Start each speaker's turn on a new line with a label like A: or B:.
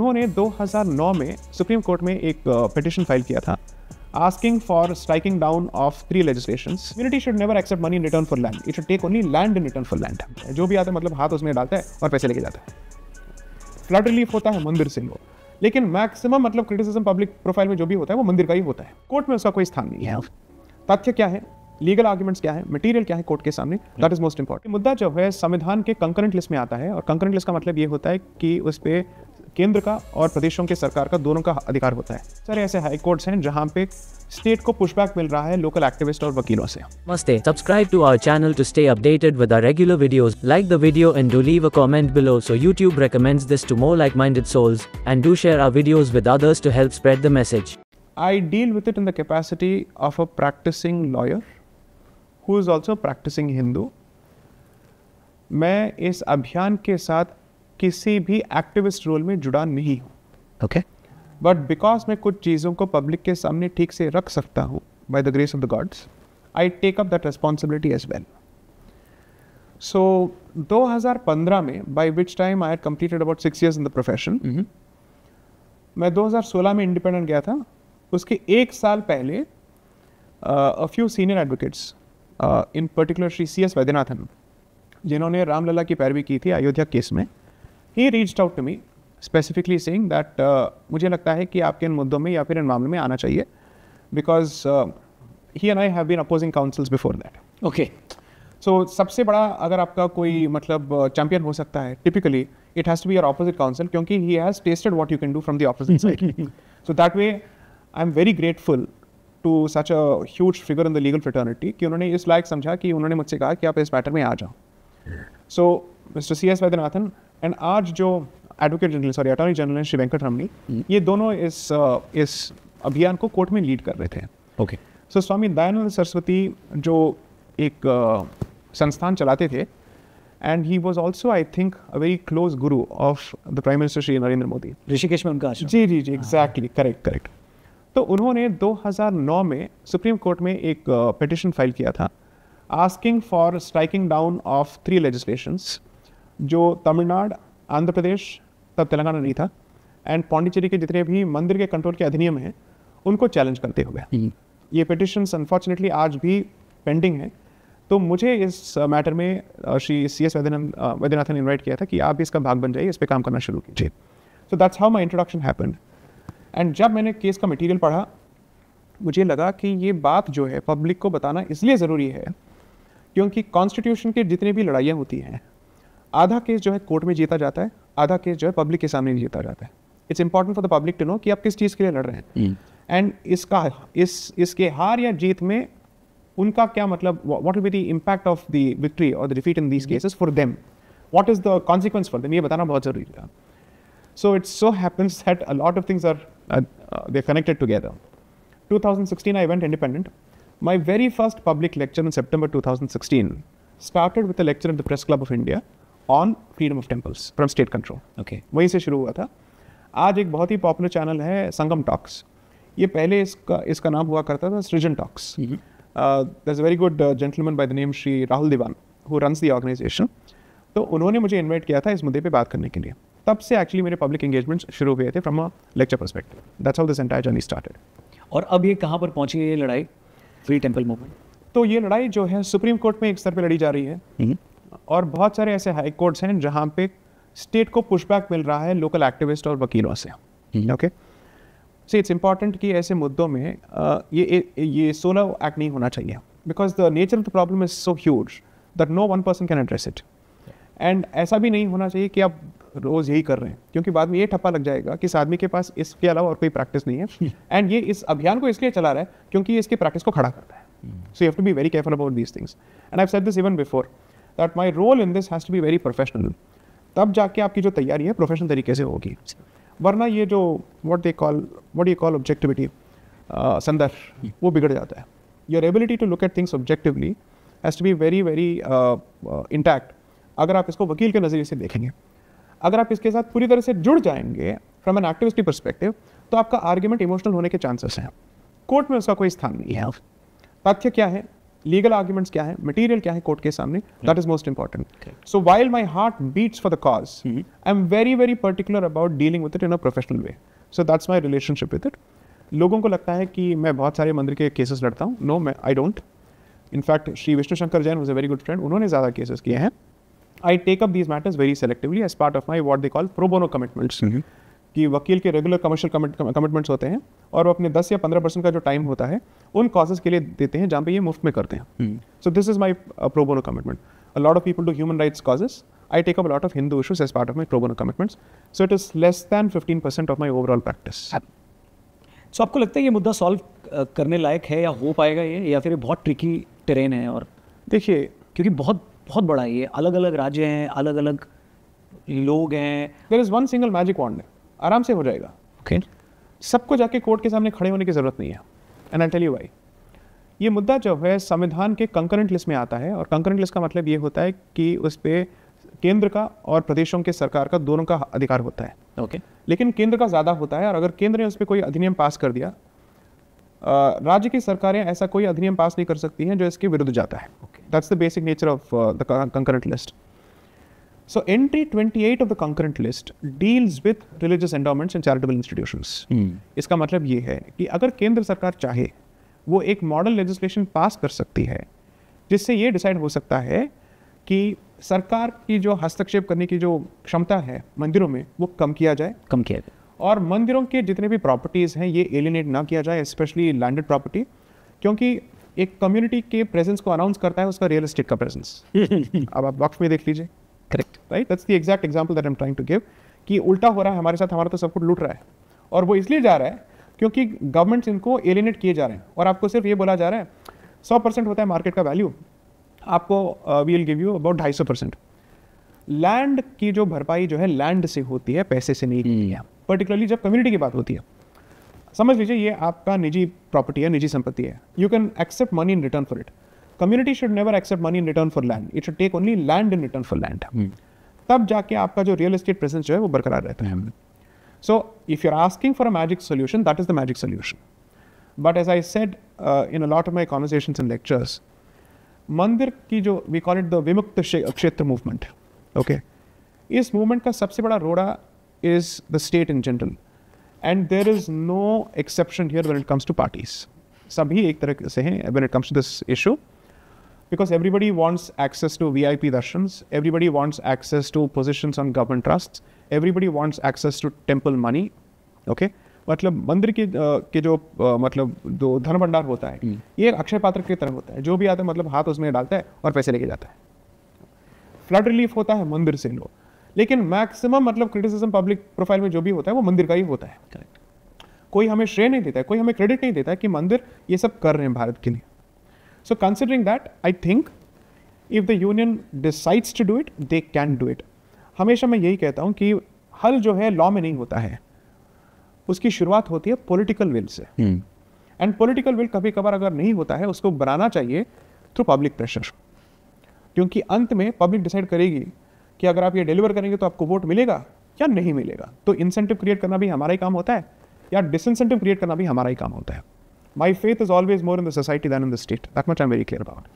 A: उन्होंने 2009 में supreme court में एक पिटिशन फाइल किया था asking for striking down of three legislation Community should never accept money in return for land. It should take only land in return for land. जो भी आता है मतलब हाथ उसमें डालता है और पैसे लेके जाता है फ्लड रिलीफ होता है मंदिर सिंह को लेकिन मैक्सिमम मतलब क्रिटिसिज्म पब्लिक प्रोफाइल में जो भी होता है वो मंदिर का ही होता है कोर्ट में उसका कोई स्थान नहीं है तथ्य क्या है लीगल आर्ग्यूमेंट्स क्या है मटेरियल क्या है कोर्ट के सामने दैट इज मोस्ट इंपॉर्टेंट मुद्दा जो है संविधान के कंकरेंट लिस्ट में आता है और कंकरेंट लिस्ट का मतलब ये होता है कि उस पर केंद्र का और प्रदेशों के सरकार का दोनों का अधिकार होता है सर ऐसे हाई कोर्ट्स हैं जहां पे स्टेट को पुशबैक मिल रहा है लोकल एक्टिविस्ट और वकीलों से नमस्ते subscribe to our channel to stay updated with our regular videos like the video and do leave a comment below so YouTube recommends this to more like minded souls and do share our videos with others to help spread the message I deal with it in the capacity of a practising lawyer who is also practising Hindu मैं इस अभियान के साथ किसी भी activist role में जुड़ा नहीं हूँ ओके बट बिकॉज मैं कुछ चीज़ों को पब्लिक के सामने ठीक से रख सकता हूँ by the grace of the gods I take up that responsibility as well so 2015 में by which time I had completed about six years in the profession मैं 2016 में इंडिपेंडेंट गया था उसके एक साल पहले a few senior advocates in particular Shri C S Vaidyanathan जिन्होंने रामलला की पैरवी की थी अयोध्या केस में ही reached out to me specifically saying that मुझे लगता है कि आपके इन मुद्दों में या फिर इन मामले में आना चाहिए because he and I have been opposing counsels before that okay so सबसे बड़ा अगर आपका कोई मतलब चैंपियन uh, हो सकता है typically it has to be your opposite counsel क्योंकि he has tested what you can do from the opposite side so that way I am very grateful to such a huge figure in the legal fraternity कि उन्होंने इस लायक समझा कि उन्होंने मुझसे कहा कि आप इस मैटर में आ जाओ so mister C S Vaidyanathan and आज जो advocate general sorry attorney general Shri Venkataramani hmm. ये दोनों इस इस अभियान को कोर्ट में लीड कर रहे थे ओके सो स्वामी दयानंद सरस्वती जो एक संस्थान चलाते थे and he was also I think a very close guru of the prime minister Shri Narendra Modi Rishikesh में उनका जी जी जी एग्जैक्टली करेक्ट करेक्ट तो उन्होंने 2009 में सुप्रीम कोर्ट में एक पिटिशन फाइल किया था asking for striking down of three legislations जो तमिलनाडु आंध्र प्रदेश तब तेलंगाना नहीं था एंड पाण्डिचेरी के जितने भी मंदिर के कंट्रोल के अधिनियम हैं उनको चैलेंज करते हुए हम्म। ये पिटिशंस अनफॉर्चुनेटली आज भी पेंडिंग है तो मुझे इस मैटर uh, में uh, Shri C S uh, Vaidyanathan ने इन्वाइट किया था कि आप भी इसका भाग बन जाइए इस पर काम करना शुरू कीजिए so that's how my introduction happen and जब मैंने केस का मटेरियल पढ़ा मुझे लगा कि ये बात जो है पब्लिक को बताना इसलिए ज़रूरी है क्योंकि कॉन्स्टिट्यूशन के जितने भी लड़ाइयाँ होती हैं आधा केस जो है कोर्ट में जीता जाता है आधा केस जो है पब्लिक के सामने जीता जाता है it's important for the public to know कि आप किस चीज़ के लिए लड़ रहे हैं एंड hmm. इसका इस इसके हार या जीत में उनका क्या मतलब what will be the impact of the victory और the defeat in these cases for them what is the consequence for them ये बताना बहुत जरूरी था so it's so happens that a lot of things are they connected together 2016 I went independent. My very first public lecture in September 2016 started with a lecture in the press club of India on freedom of temples from state control okay वहीं से शुरू हुआ था आज एक बहुत ही popular channel है संगम talks ये पहले इसका इसका नाम हुआ करता था Srijan talks the very good gentleman by the name Shri Rahul Diwan who runs the organisation तो उन्होंने मुझे इन्वाइट किया था इस मुद्दे पे बात करने के लिए तब से एक्चुअली मेरे पब्लिक एंगेजमेंट्स शुरू हुए थे from a lecture perspective that's how this entire journey started और अब ये कहाँ पर पहुंची है ये लड़ाई फ्री टेम्पल मूवमेंट तो ये लड़ाई जो है सुप्रीम कोर्ट में एक स्तर पर लड़ी जा रही है हम्म। और बहुत सारे ऐसे हाई कोर्ट्स हैं जहाँ पे स्टेट को पुशबैक मिल रहा है लोकल एक्टिविस्ट और वकीलों से ओके सी इट्स इम्पॉर्टेंट कि ऐसे मुद्दों में ये ये सोलह एक्ट नहीं होना चाहिए because the nature of the problem is so huge that no one person can address it and ऐसा भी नहीं होना चाहिए कि आप रोज़ यही कर रहे हैं क्योंकि बाद में ये ठप्पा लग जाएगा कि इस आदमी के पास इसके अलावा और कोई प्रैक्टिस नहीं है एंड ये इस अभियान को इसलिए चला रहा है क्योंकि ये इसके प्रैक्टिस को खड़ा करता है so you have to be very careful about these things and I set this even before that my role in this has to be very professional तब जाके आपकी जो तैयारी है प्रोफेशनल तरीके से होगी वरना ये जो what they call what you call objectivity संदर्भ वो बिगड़ जाता है your ability to look at things objectively has to be very very intact अगर आप इसको वकील के नज़रिए से देखेंगे अगर आप इसके साथ पूरी तरह से जुड़ जाएंगे फ्रॉम एन एक्टिविस्टी परस्पेक्टिव तो आपका आर्ग्यूमेंट इमोशनल होने के चांसेस हैं कोर्ट में उसका कोई स्थान नहीं है तथ्य क्या है लीगल आर्ग्यूमेंट्स क्या है मटीरियल क्या है कोर्ट के सामने that is most important so while my heart beats for the cause I am very very particular about dealing with it in a professional way so that's my relationship with it लोगों को लगता है कि मैं बहुत सारे मंदिर के केसेस लड़ता हूँ नो मैं I don't in fact Shri Vishnu Shankar Jain was a very good friend उन्होंने ज्यादा केसेस किए हैं I take up these matters very selectively as part of my what they call pro bono commitments कि वकील के रेगुलर कमर्शियल कमिटमेंट्स होते हैं और वो अपने 10 या 15 परसेंट का जो टाइम होता है उन कॉजेज के लिए देते हैं जहाँ पे ये मुफ्त में करते हैं so this is my pro bono commitment a lot of people do human rights causes I take up a lot of Hindu issues as part of my pro bono commitments. So it is less than 15% of my overall सो आपको लगता है ये मुद्दा solve uh, करने लायक है या हो पाएगा ये या फिर ये बहुत ट्रिकी ट्रेन है और देखिए क्योंकि बहुत बहुत बड़ा ये अलग अलग राज्य हैं अलग अलग लोग हैं there is one single magic wand है आराम से हो जाएगा ओके सबको जाके कोर्ट के सामने खड़े होने की ज़रूरत नहीं है and I tell you why ये मुद्दा जो है संविधान के कंकरेंट लिस्ट में आता है और कंकरेंट लिस्ट का मतलब ये होता है कि उस पर केंद्र का और प्रदेशों के सरकार का दोनों का अधिकार होता है ओके okay. लेकिन केंद्र का ज़्यादा होता है और अगर केंद्र ने उस पर कोई अधिनियम पास कर दिया राज्य की सरकारें ऐसा कोई अधिनियम पास नहीं कर सकती हैं जो इसके विरुद्ध जाता है that's the basic nature of the concurrent list So entry 28 of the concurrent list deals with religious endowments and charitable institutions. Hmm. इसका मतलब ये है कि अगर केंद्र सरकार चाहे वो एक मॉडल लेजिस्लेशन पास कर सकती है जिससे ये डिसाइड हो सकता है कि सरकार की जो हस्तक्षेप करने की जो क्षमता है मंदिरों में वो कम किया जाए कम किया जाए और मंदिरों के जितने भी प्रॉपर्टीज़ हैं ये एलिनेट ना किया जाए स्पेशली लैंडेड प्रॉपर्टी क्योंकि एक कम्युनिटी के प्रेजेंस को अनाउंस करता है उसका रियल एस्टेट का प्रेजेंस अब आप बॉक्स में देख लीजिए correct right that's the exact example that I am trying to give कि उल्टा हो रहा है हमारे साथ हमारा तो सब कुछ लूट रहा है और वो इसलिए जा रहा है क्योंकि गवर्नमेंट्स इनको एलिनेट किए जा रहे हैं और आपको सिर्फ ये बोला जा रहा है सौ परसेंट होता है मार्केट का वैल्यू आपको we will give you about ढाई सौ परसेंट लैंड की जो भरपाई जो है लैंड से होती है पैसे से नहीं होती है पर्टिकुलरली hmm. जब कम्युनिटी की बात होती है समझ लीजिए ये आपका निजी प्रॉपर्टी है निजी संपत्ति है you can accept money in return for it community should never accept money in return for land. It should take only land in return for land. Hmm. तब जाके आपका जो real estate presence जो है वो hmm. So if you're asking for a magic solution, that is the magic solution. But as I said uh, in a lot of my conversations and lectures, मंदिर की जो we call it the विमुक्त Shakti uh, movement, okay? इस movement का सबसे बड़ा रोड़ा is the state in general. And there is no exception here when it comes to parties. सभी एक तरह से हैं when it comes to this issue. because everybody wants access to VIP darshans, everybody wants access to positions on government trusts, everybody wants access to temple money, okay? मतलब मंदिर के के जो मतलब जो धन भंडार होता है हम्म। ये अक्षय पात्र की तरह होता है जो भी आता है मतलब हाथ उसमें डालता है और पैसे लेके जाता है फ्लड रिलीफ होता है मंदिर से लो लेकिन मैक्सिमम मतलब क्रिटिसिज्म पब्लिक प्रोफाइल में जो भी होता है वो मंदिर का ही होता है कोई हमें श्रेय नहीं देता है कोई हमें क्रेडिट नहीं देता है कि मंदिर ये सब कर रहे हैं भारत के लिए So considering that, I think if the union decides to do it, they can do it. हमेशा मैं यही कहता हूँ कि हल जो है लॉ में नहीं होता है उसकी शुरुआत होती है पॉलिटिकल विल से एंड पॉलिटिकल विल कभी कभार अगर नहीं होता है उसको बनाना चाहिए थ्रू पब्लिक प्रेशर क्योंकि अंत में पब्लिक डिसाइड करेगी कि अगर आप ये डिलीवर करेंगे तो आपको वोट मिलेगा या नहीं मिलेगा तो इंसेंटिव क्रिएट करना भी हमारा ही काम होता है या डिसइंसेंटिव क्रिएट करना भी हमारा ही काम होता है my faith is always more in the society than in the state. That much I'm very clear about.